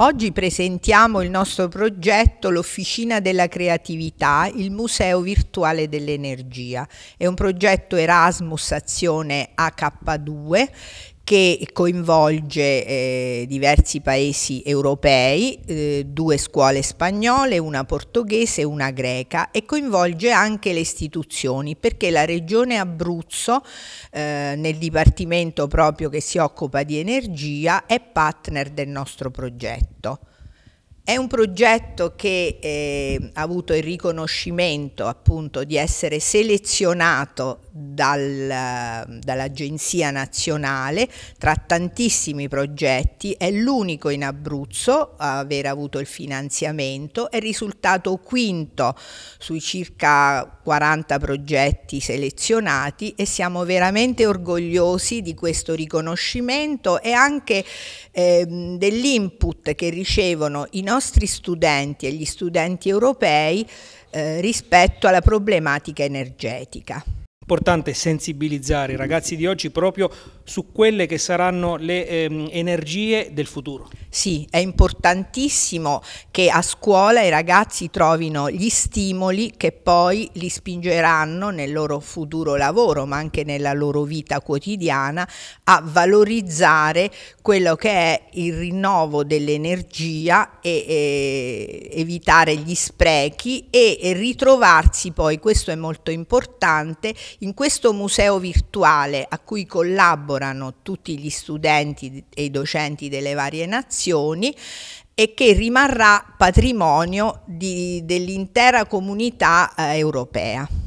Oggi presentiamo il nostro progetto L'Officina della Creatività, il Museo Virtuale dell'Energia. È un progetto Erasmus Azione AK2 che coinvolge eh, diversi paesi europei, eh, due scuole spagnole, una portoghese e una greca e coinvolge anche le istituzioni perché la regione Abruzzo eh, nel dipartimento proprio che si occupa di energia è partner del nostro progetto. È un progetto che eh, ha avuto il riconoscimento appunto di essere selezionato dal, dall'Agenzia Nazionale tra tantissimi progetti, è l'unico in Abruzzo a aver avuto il finanziamento, è risultato quinto sui circa 40 progetti selezionati e siamo veramente orgogliosi di questo riconoscimento e anche eh, dell'input che ricevono i nostri nostri studenti e gli studenti europei eh, rispetto alla problematica energetica importante sensibilizzare i ragazzi di oggi proprio su quelle che saranno le ehm, energie del futuro. Sì, è importantissimo che a scuola i ragazzi trovino gli stimoli che poi li spingeranno nel loro futuro lavoro, ma anche nella loro vita quotidiana, a valorizzare quello che è il rinnovo dell'energia e, e evitare gli sprechi e ritrovarsi poi, questo è molto importante, in questo museo virtuale a cui collaborano tutti gli studenti e i docenti delle varie nazioni e che rimarrà patrimonio dell'intera comunità eh, europea.